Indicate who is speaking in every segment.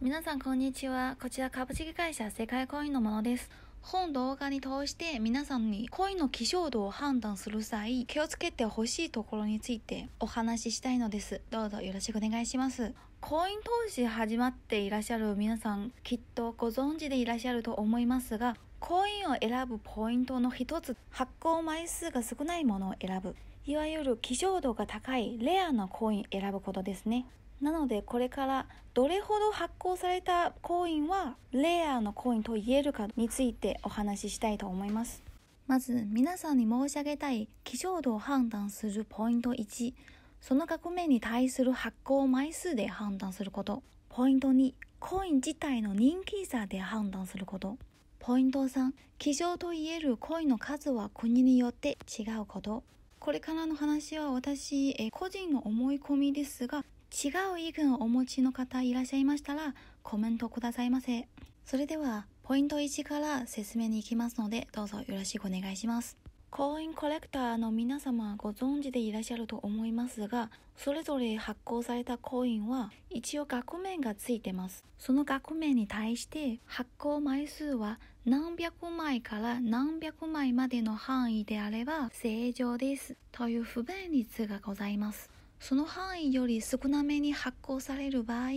Speaker 1: 皆さんこんにちは。こちら株式会社世界コインのものです。本動画に通して皆さんにコインの希少度を判断する際気をつけてほしいところについてお話ししたいのです。どうぞよろしくお願いします。コイン投資始まっていらっしゃる皆さんきっとご存知でいらっしゃると思いますがコインを選ぶポイントの一つ発行枚数が少ないものを選ぶいわゆる希少度が高いレアなコイン選ぶことですねなのでこれからどれほど発行されたコインはレイヤーのコインと言えるかについてお話ししたいと思います。まず皆さんに申し上げたい希少度を判断するポイント1、その額面に対する発行枚数で判断すること。ポイント2、コイン自体の人気差で判断すること。ポイント3、希少と言えるコインの数は国によって違うこと。これからの話は私、個人の思い込みですが、違う意見をお持ちの方いらっしゃいましたらコメントくださいませ。それではポイント1から説明に行きますのでどうぞよろしくお願いします。コインコレクターの皆様ご存知でいらっしゃると思いますが、それぞれ発行されたコインは一応額面がついてます。その額面に対して発行枚数は何百枚から何百枚までの範囲であれば正常ですという不便率がございます。その範囲より少なめに発行される場合、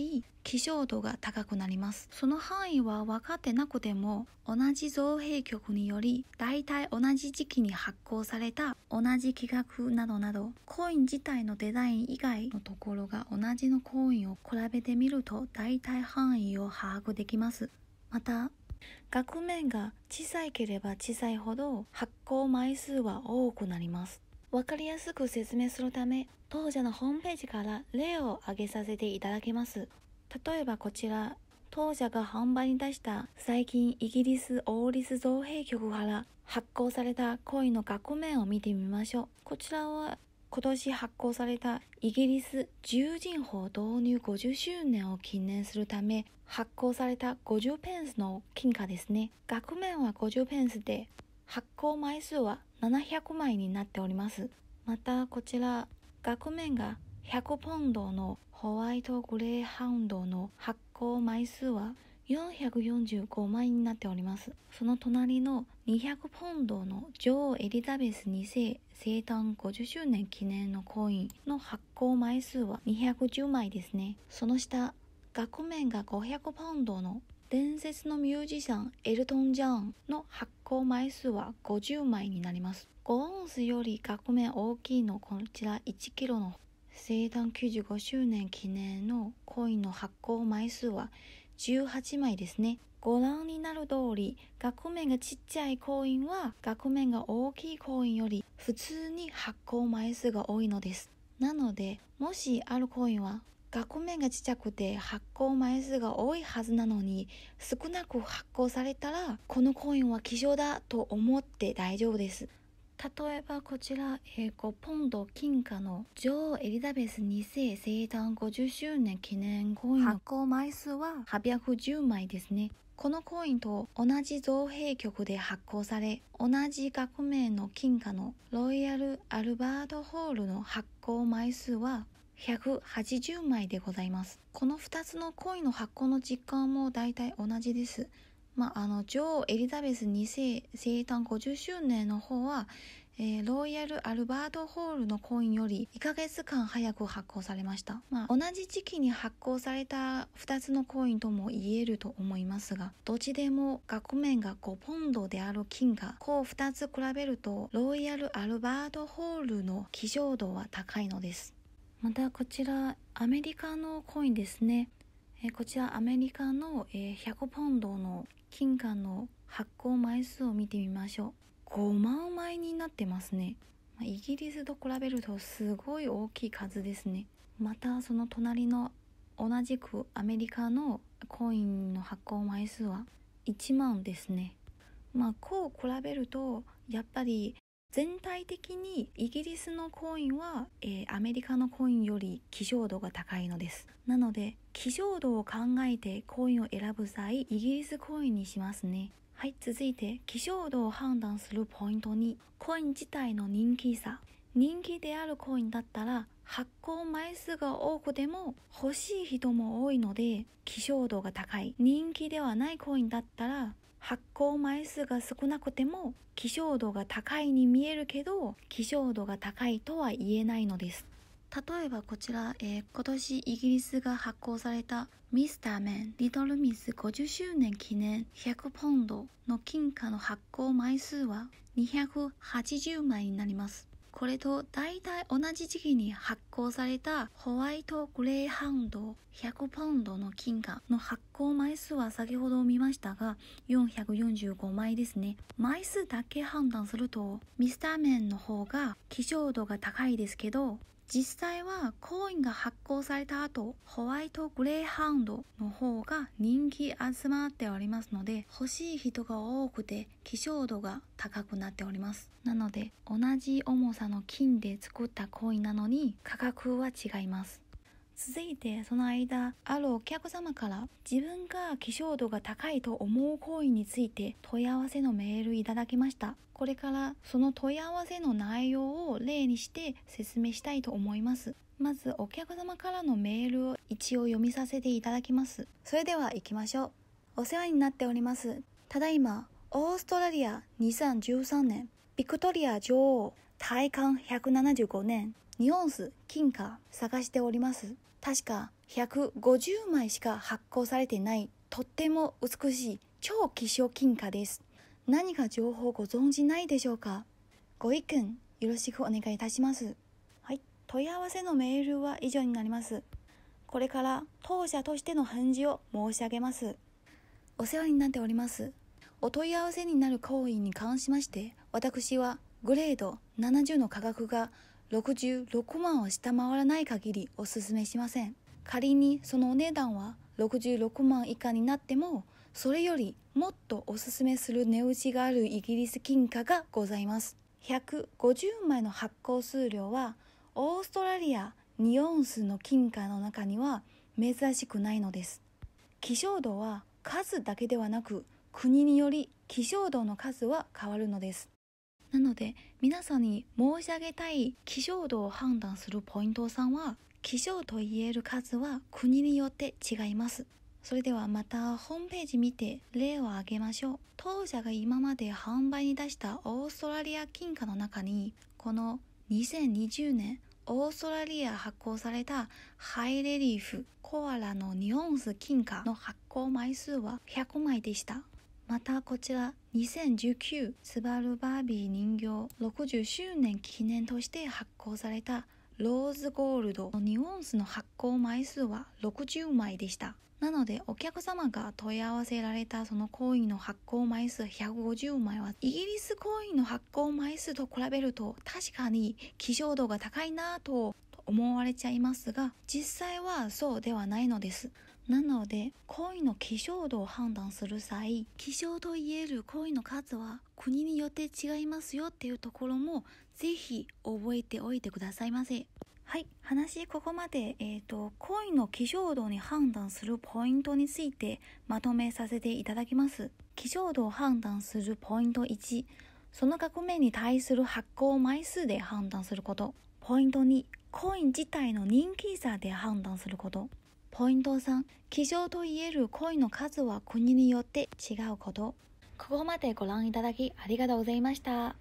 Speaker 1: 希少度が高くなります。その範囲は分かってなくても、同じ造幣局により、大体同じ時期に発行された同じ規格などなど、コイン自体のデザイン以外のところが同じのコインを比べてみると、大体範囲を把握できます。また、額面が小さければ小さいほど発行枚数は多くなります。わかりやすく説明するため、当社のホームページから例を挙げさせていただきます。例えばこちら、当社が販売に出した最近イギリス王立造幣局から発行されたコインの額面を見てみましょう。こちらは今年発行されたイギリス獣人法導入50周年を記念するため発行された50ペンスの金貨ですね。額面は50ペンスで発行枚数は700枚になっております。またこちら、額面が100ポンドのホワイトグレーハウンドの発行枚数は445枚になっております。その隣の200ポンドの女王エリザベス2世生誕50周年記念のコインの発行枚数は210枚ですね。その下、額面が500ポンドの伝説のミュージシャンエルトン・ジャーンの発行枚数は50枚になります5オンスより額面大きいのこちら 1kg の生誕95周年記念のコインの発行枚数は18枚ですねご覧になる通り額面がちっちゃいコインは額面が大きいコインより普通に発行枚数が多いのですなのでもしあるコインは学校面がちっちゃくて発行枚数が多いはずなのに少なく発行されたらこのコインは希少だと思って大丈夫です例えばこちら、えー、5ポンド金貨の女王エリザベス2世生誕50周年記念コイン発行枚数は810枚ですねこのコインと同じ造幣局で発行され、同じ学名の金貨のロイヤル・アルバート・ホールの発行枚数は180枚でございます。この2つのコインの発行の実感も大体同じです。まあ、あの、女王エリザベス2世生誕50周年の方は、えー、ロイヤル・アルバート・ホールのコインより1ヶ月間早く発行されました。まあ、同じ時期に発行された2つのコインとも言えると思いますが、どちでも額面が5ポンドである金が、こう2つ比べると、ロイヤル・アルバート・ホールの希少度は高いのです。またこちらアメリカのコインですね、えこちらアメリカの、えー、100ポンドの金貨の発行枚数を見てみましょう5万枚になってますねイギリスと比べるとすごい大きい数ですねまたその隣の同じくアメリカのコインの発行枚数は1万ですねまあこう比べるとやっぱり全体的にイギリスのコインは、えー、アメリカのコインより希少度が高いのですなので希少度を考えてコインを選ぶ際イギリスコインにしますねはい続いて希少度を判断するポイントにコイン自体の人気さ人気であるコインだったら発行枚数が多くても欲しい人も多いので希少度が高い人気ではないコインだったら発行枚数が少なくても希少度が高いに見えるけど希少度が高いとは言えないのです例えばこちら、えー、今年イギリスが発行されたミスターメンリトルミス50周年記念100ポンドの金貨の発行枚数は280枚になりますこれと大体同じ時期に発行されたホワイトグレーハウンド100ポンドの金貨の発行枚数は先ほど見ましたが445枚ですね。枚数だけ判断するとミスター面の方が希少度が高いですけど実際はコインが発行された後ホワイトグレーハウンドの方が人気集まっておりますので欲しい人が多くて希少度が高くなっておりますなので同じ重さの金で作ったコインなのに価格は違います続いてその間あるお客様から自分が希少度が高いと思う行為について問い合わせのメールいただきましたこれからその問い合わせの内容を例にして説明したいと思いますまずお客様からのメールを一応読みさせていただきますそれでは行きましょうお世話になっておりますただいまオーストラリア2013年、ビクトリア女王、体感175年、日本ス金貨、探しております。確か150枚しか発行されてない、とっても美しい超希少金貨です。何か情報ご存じないでしょうかご意見、よろしくお願いいたします。はい、問い合わせのメールは以上になります。これから当社としての返事を申し上げます。お世話になっております。お問い合わせになる行為に関しまして、私はグレード70の価格が66万を下回らない限りお勧めしません。仮にそのお値段は66万以下になっても、それよりもっとおすすめする値打ちがあるイギリス金貨がございます。150枚の発行数量は、オーストラリア2オンスの金貨の中には珍しくないのです。希少度は数だけではなく国により気象度の数は変わるのですなので皆さんに申し上げたい気象度を判断するポイントさんは気象と言える数は国によって違いますそれではまたホームページ見て例を挙げましょう当社が今まで販売に出したオーストラリア金貨の中にこの2020年オーストラリア発行されたハイレリーフコアラのニオンス金貨の発行枚数は100枚でしたまたこちら2019スバルバービー人形60周年記念として発行されたローズゴールドのュアンスの発行枚数は60枚でした。なのでお客様が問い合わせられたそのコインの発行枚数150枚はイギリスコインの発行枚数と比べると確かに希少度が高いなぁと思われちゃいますが実際はそうではないのです。なので恋の希少度を判断する際希少といえる恋の数は国によって違いますよっていうところもぜひ覚えておいてくださいませ。はい。話、ここまで、えっ、ー、と、恋の希少度に判断するポイントについてまとめさせていただきます。希少度を判断するポイント1、その額面に対する発行枚数で判断すること。ポイント2、コイン自体の人気差で判断すること。ポイント3、気象といえる恋の数は国によって違うこと。ここまでご覧いただきありがとうございました。